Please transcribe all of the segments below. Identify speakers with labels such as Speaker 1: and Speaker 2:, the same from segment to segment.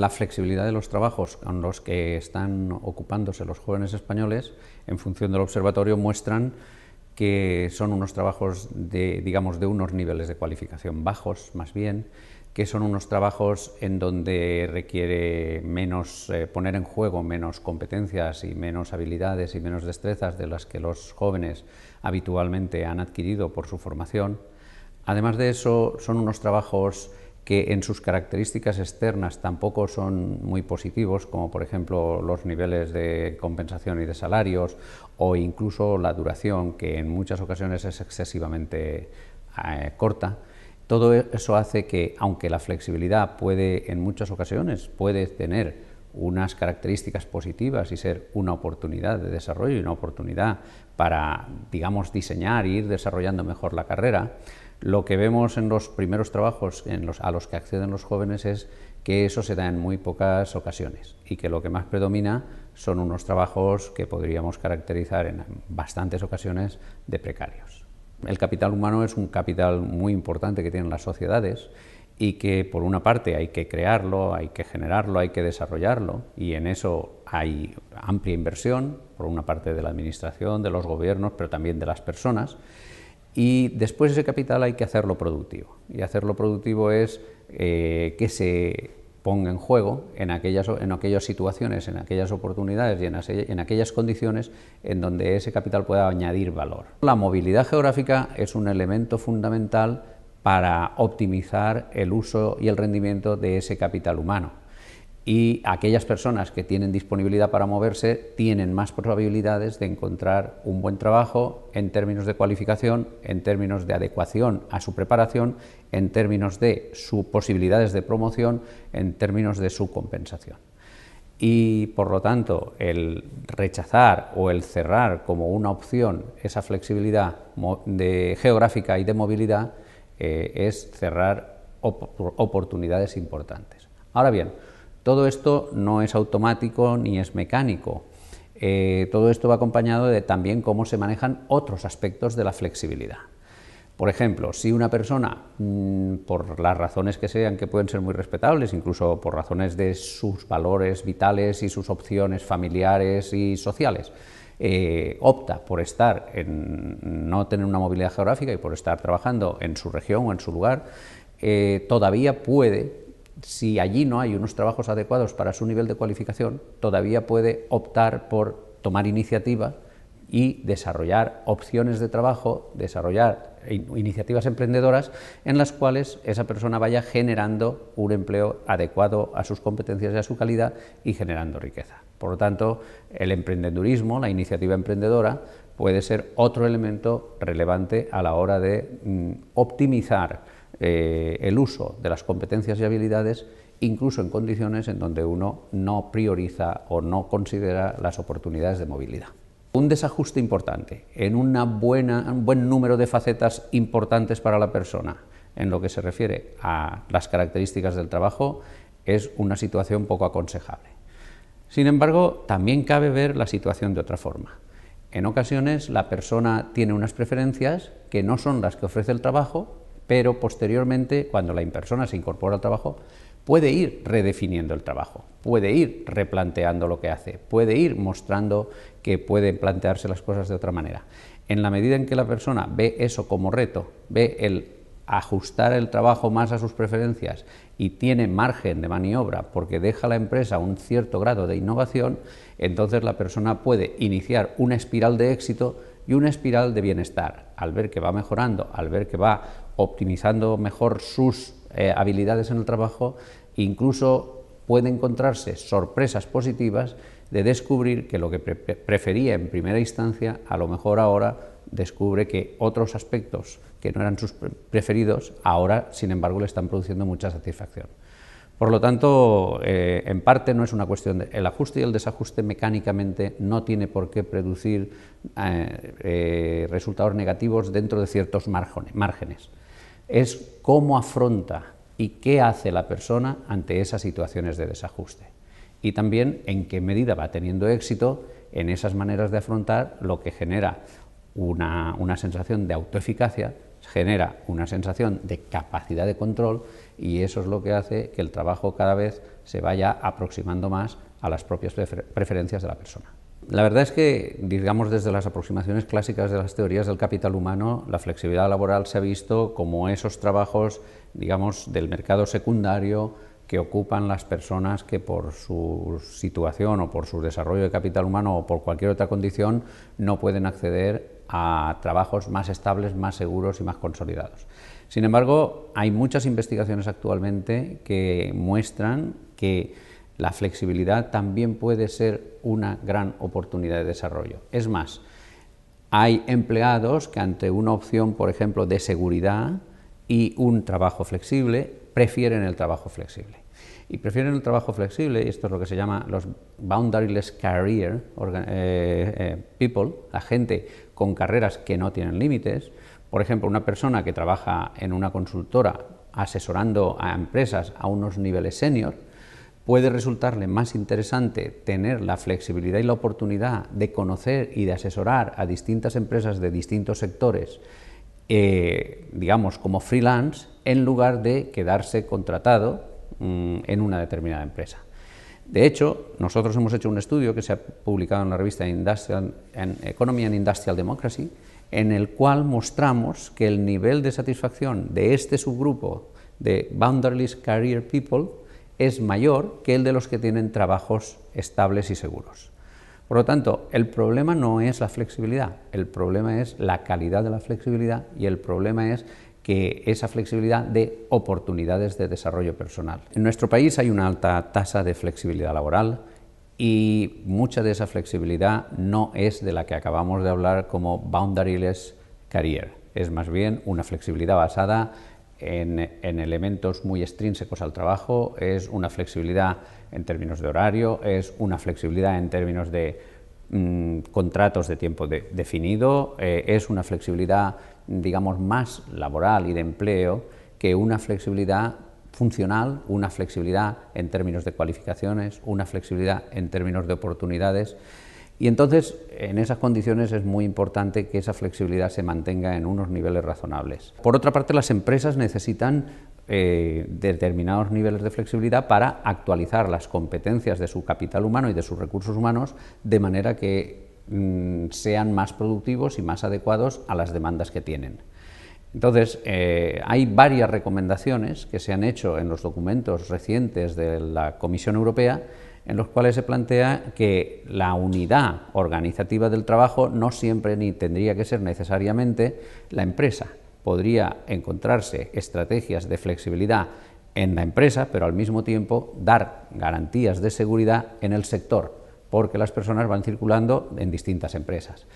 Speaker 1: la flexibilidad de los trabajos con los que están ocupándose los jóvenes españoles, en función del observatorio, muestran que son unos trabajos de, digamos, de unos niveles de cualificación bajos, más bien, que son unos trabajos en donde requiere menos eh, poner en juego menos competencias y menos habilidades y menos destrezas de las que los jóvenes habitualmente han adquirido por su formación. Además de eso, son unos trabajos que en sus características externas tampoco son muy positivos, como por ejemplo los niveles de compensación y de salarios, o incluso la duración, que en muchas ocasiones es excesivamente eh, corta, todo eso hace que, aunque la flexibilidad puede, en muchas ocasiones, puede tener unas características positivas y ser una oportunidad de desarrollo y una oportunidad para, digamos, diseñar e ir desarrollando mejor la carrera, lo que vemos en los primeros trabajos a los que acceden los jóvenes es que eso se da en muy pocas ocasiones y que lo que más predomina son unos trabajos que podríamos caracterizar en bastantes ocasiones de precarios. El capital humano es un capital muy importante que tienen las sociedades y que por una parte hay que crearlo, hay que generarlo, hay que desarrollarlo y en eso hay amplia inversión por una parte de la administración, de los gobiernos, pero también de las personas y después ese capital hay que hacerlo productivo. Y hacerlo productivo es eh, que se ponga en juego en aquellas, en aquellas situaciones, en aquellas oportunidades y en, en, aquellas condiciones en donde ese capital pueda añadir valor. La movilidad geográfica es un elemento fundamental para optimizar el uso y el rendimiento de ese capital humano y aquellas personas que tienen disponibilidad para moverse tienen más probabilidades de encontrar un buen trabajo en términos de cualificación, en términos de adecuación a su preparación, en términos de sus posibilidades de promoción, en términos de su compensación. Y por lo tanto, el rechazar o el cerrar como una opción esa flexibilidad de geográfica y de movilidad eh, es cerrar oportunidades importantes. Ahora bien, todo esto no es automático ni es mecánico. Eh, todo esto va acompañado de también cómo se manejan otros aspectos de la flexibilidad. Por ejemplo, si una persona, mm, por las razones que sean, que pueden ser muy respetables, incluso por razones de sus valores vitales y sus opciones familiares y sociales, eh, opta por estar en no tener una movilidad geográfica y por estar trabajando en su región o en su lugar, eh, todavía puede si allí no hay unos trabajos adecuados para su nivel de cualificación, todavía puede optar por tomar iniciativa y desarrollar opciones de trabajo, desarrollar iniciativas emprendedoras en las cuales esa persona vaya generando un empleo adecuado a sus competencias y a su calidad y generando riqueza. Por lo tanto, el emprendedurismo, la iniciativa emprendedora, puede ser otro elemento relevante a la hora de mm, optimizar eh, el uso de las competencias y habilidades, incluso en condiciones en donde uno no prioriza o no considera las oportunidades de movilidad. Un desajuste importante en un buen número de facetas importantes para la persona en lo que se refiere a las características del trabajo es una situación poco aconsejable. Sin embargo, también cabe ver la situación de otra forma. En ocasiones la persona tiene unas preferencias que no son las que ofrece el trabajo pero posteriormente, cuando la persona se incorpora al trabajo, puede ir redefiniendo el trabajo, puede ir replanteando lo que hace, puede ir mostrando que puede plantearse las cosas de otra manera. En la medida en que la persona ve eso como reto, ve el ajustar el trabajo más a sus preferencias y tiene margen de maniobra porque deja a la empresa un cierto grado de innovación, entonces la persona puede iniciar una espiral de éxito y una espiral de bienestar. Al ver que va mejorando, al ver que va optimizando mejor sus eh, habilidades en el trabajo, incluso puede encontrarse sorpresas positivas de descubrir que lo que prefería en primera instancia, a lo mejor ahora descubre que otros aspectos que no eran sus preferidos, ahora, sin embargo, le están produciendo mucha satisfacción. Por lo tanto, eh, en parte no es una cuestión de... El ajuste y el desajuste mecánicamente no tiene por qué producir eh, eh, resultados negativos dentro de ciertos márgenes. Es cómo afronta y qué hace la persona ante esas situaciones de desajuste. Y también en qué medida va teniendo éxito en esas maneras de afrontar lo que genera una sensación de autoeficacia, genera una sensación de capacidad de control y eso es lo que hace que el trabajo cada vez se vaya aproximando más a las propias preferencias de la persona. La verdad es que, digamos, desde las aproximaciones clásicas de las teorías del capital humano, la flexibilidad laboral se ha visto como esos trabajos, digamos, del mercado secundario que ocupan las personas que por su situación o por su desarrollo de capital humano o por cualquier otra condición no pueden acceder a trabajos más estables, más seguros y más consolidados. Sin embargo, hay muchas investigaciones actualmente que muestran que la flexibilidad también puede ser una gran oportunidad de desarrollo. Es más, hay empleados que ante una opción, por ejemplo, de seguridad y un trabajo flexible, prefieren el trabajo flexible. Y prefieren el trabajo flexible, y esto es lo que se llama los boundaryless career eh, eh, people, la gente con carreras que no tienen límites, por ejemplo, una persona que trabaja en una consultora asesorando a empresas a unos niveles senior, puede resultarle más interesante tener la flexibilidad y la oportunidad de conocer y de asesorar a distintas empresas de distintos sectores, eh, digamos, como freelance, en lugar de quedarse contratado mm, en una determinada empresa. De hecho, nosotros hemos hecho un estudio que se ha publicado en la revista Industrial Economy and Industrial Democracy, en el cual mostramos que el nivel de satisfacción de este subgrupo de Boundaryless Career People es mayor que el de los que tienen trabajos estables y seguros. Por lo tanto, el problema no es la flexibilidad, el problema es la calidad de la flexibilidad y el problema es que esa flexibilidad dé oportunidades de desarrollo personal. En nuestro país hay una alta tasa de flexibilidad laboral, y mucha de esa flexibilidad no es de la que acabamos de hablar como boundaryless career, es más bien una flexibilidad basada en, elementos muy extrínsecos al trabajo, es una flexibilidad en términos de horario, es una flexibilidad en términos de mm, contratos de tiempo definido, eh, es una flexibilidad, digamos, más laboral y de empleo que una flexibilidad funcional, una flexibilidad en términos de cualificaciones, una flexibilidad en términos de oportunidades. Y entonces, en esas condiciones es muy importante que esa flexibilidad se mantenga en unos niveles razonables. Por otra parte, las empresas necesitan eh, determinados niveles de flexibilidad para actualizar las competencias de su capital humano y de sus recursos humanos de manera que mm, sean más productivos y más adecuados a las demandas que tienen. Entonces, eh, hay varias recomendaciones que se han hecho en los documentos recientes de la Comisión Europea en los cuales se plantea que la unidad organizativa del trabajo no siempre ni tendría que ser necesariamente la empresa. Podría encontrarse estrategias de flexibilidad en la empresa, pero al mismo tiempo dar garantías de seguridad en el sector, porque las personas van circulando en distintas empresas.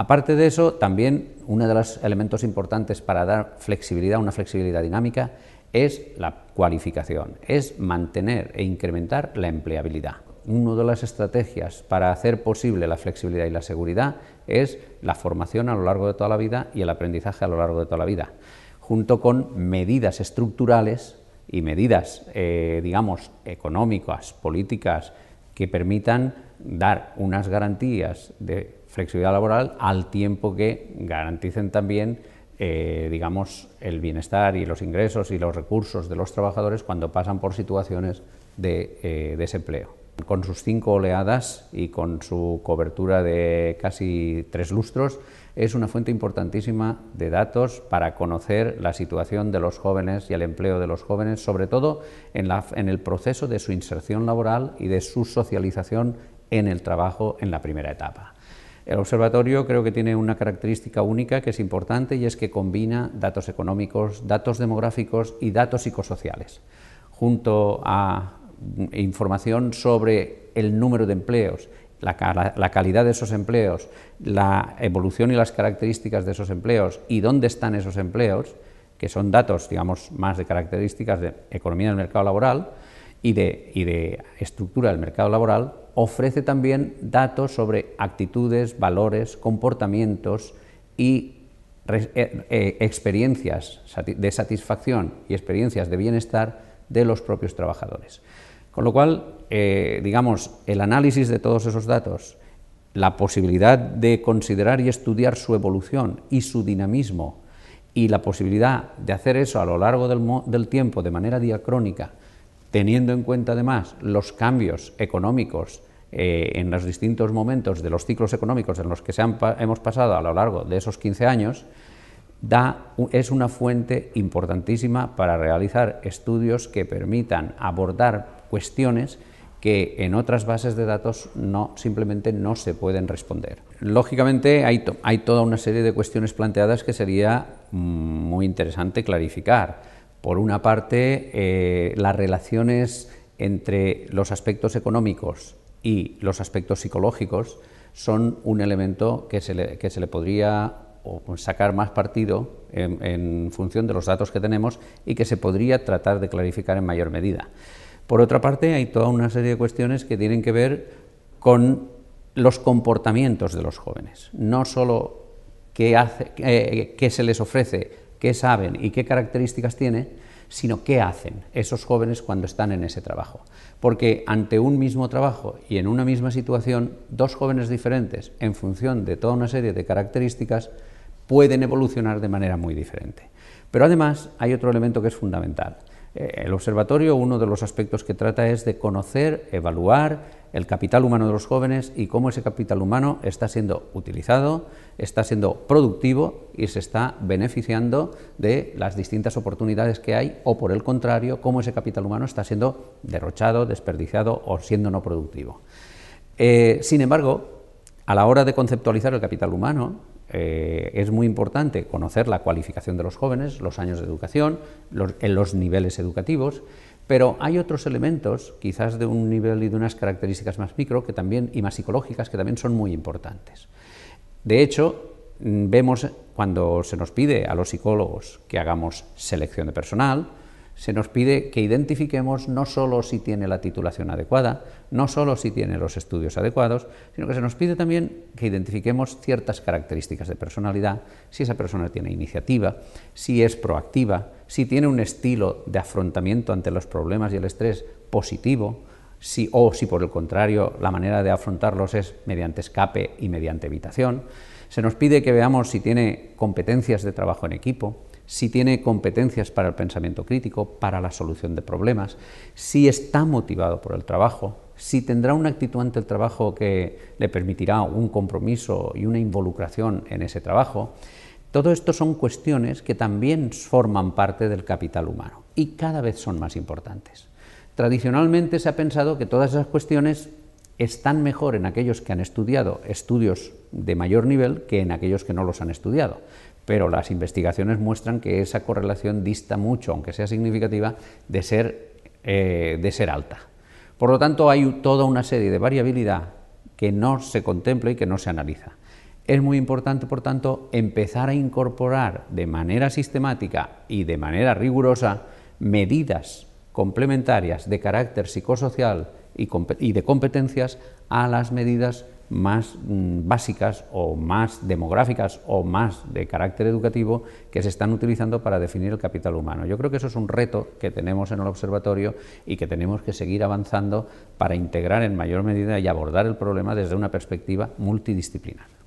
Speaker 1: Aparte de eso, también uno de los elementos importantes para dar flexibilidad, una flexibilidad dinámica, es la cualificación, es mantener e incrementar la empleabilidad. Una de las estrategias para hacer posible la flexibilidad y la seguridad es la formación a lo largo de toda la vida y el aprendizaje a lo largo de toda la vida, junto con medidas estructurales y medidas, eh, digamos, económicas, políticas, que permitan dar unas garantías de flexibilidad laboral al tiempo que garanticen también eh, digamos, el bienestar y los ingresos y los recursos de los trabajadores cuando pasan por situaciones de eh, desempleo. Con sus cinco oleadas y con su cobertura de casi tres lustros, es una fuente importantísima de datos para conocer la situación de los jóvenes y el empleo de los jóvenes, sobre todo en el proceso de su inserción laboral y de su socialización en el trabajo en la primera etapa. El observatorio creo que tiene una característica única que es importante y es que combina datos económicos, datos demográficos y datos psicosociales, junto a información sobre el número de empleos, la, calidad de esos empleos, la evolución y las características de esos empleos y dónde están esos empleos, que son datos, digamos, más de características de economía del mercado laboral y de estructura del mercado laboral, ofrece también datos sobre actitudes, valores, comportamientos y eh, eh, experiencias de satisfacción y experiencias de bienestar de los propios trabajadores. Con lo cual, eh, digamos, el análisis de todos esos datos, la posibilidad de considerar y estudiar su evolución y su dinamismo, y la posibilidad de hacer eso a lo largo del tiempo de manera diacrónica, teniendo en cuenta además los cambios económicos, eh, en los distintos momentos de los ciclos económicos en los que hemos pasado a lo largo de esos 15 años, es una fuente importantísima para realizar estudios que permitan abordar cuestiones que en otras bases de datos simplemente no se pueden responder. Lógicamente hay, toda una serie de cuestiones planteadas que sería mm, muy interesante clarificar. Por una parte, eh, las relaciones entre los aspectos económicos y los aspectos psicológicos son un elemento que se le, podría pues, sacar más partido en, función de los datos que tenemos y que se podría tratar de clarificar en mayor medida. Por otra parte, hay toda una serie de cuestiones que tienen que ver con los comportamientos de los jóvenes, no solo qué, hace, qué se les ofrece, qué saben y qué características tiene, sino qué hacen esos jóvenes cuando están en ese trabajo. Porque ante un mismo trabajo y en una misma situación, dos jóvenes diferentes, en función de toda una serie de características, pueden evolucionar de manera muy diferente. Pero además hay otro elemento que es fundamental. Eh, el observatorio, uno de los aspectos que trata es de conocer, evaluar el capital humano de los jóvenes y cómo ese capital humano está siendo utilizado, está siendo productivo y se está beneficiando de las distintas oportunidades que hay o por el contrario, cómo ese capital humano está siendo derrochado, desperdiciado o siendo no productivo. Eh, sin embargo, a la hora de conceptualizar el capital humano, eh, es muy importante conocer la cualificación de los jóvenes, los años de educación, los, en los niveles educativos, pero hay otros elementos, quizás de un nivel y de unas características más micro que también, y más psicológicas, que también son muy importantes. De hecho, mm, vemos cuando se nos pide a los psicólogos que hagamos selección de personal, se nos pide que identifiquemos no solo si tiene la titulación adecuada, no solo si tiene los estudios adecuados, sino que se nos pide también que identifiquemos ciertas características de personalidad, si esa persona tiene iniciativa, si es proactiva, si tiene un estilo de afrontamiento ante los problemas y el estrés positivo, o si por el contrario la manera de afrontarlos es mediante escape y mediante evitación. Se nos pide que veamos si tiene competencias de trabajo en equipo, si tiene competencias para el pensamiento crítico, para la solución de problemas, si está motivado por el trabajo, si tendrá una actitud ante el trabajo que le permitirá un compromiso y una involucración en ese trabajo. Todo esto son cuestiones que también forman parte del capital humano y cada vez son más importantes. Tradicionalmente se ha pensado que todas esas cuestiones están mejor en aquellos que han estudiado estudios de mayor nivel que en aquellos que no los han estudiado pero las investigaciones muestran que esa correlación dista mucho, aunque sea significativa, eh, de ser, alta. Por lo tanto, hay toda una serie de variabilidad que no se contempla y que no se analiza. Es muy importante, por tanto, empezar a incorporar de manera sistemática y de manera rigurosa medidas complementarias de carácter psicosocial y, de competencias a las medidas más mm, básicas o más demográficas o más de carácter educativo que se están utilizando para definir el capital humano. Yo creo que eso es un reto que tenemos en el observatorio y que tenemos que seguir avanzando para integrar en mayor medida y abordar el problema desde una perspectiva multidisciplinar.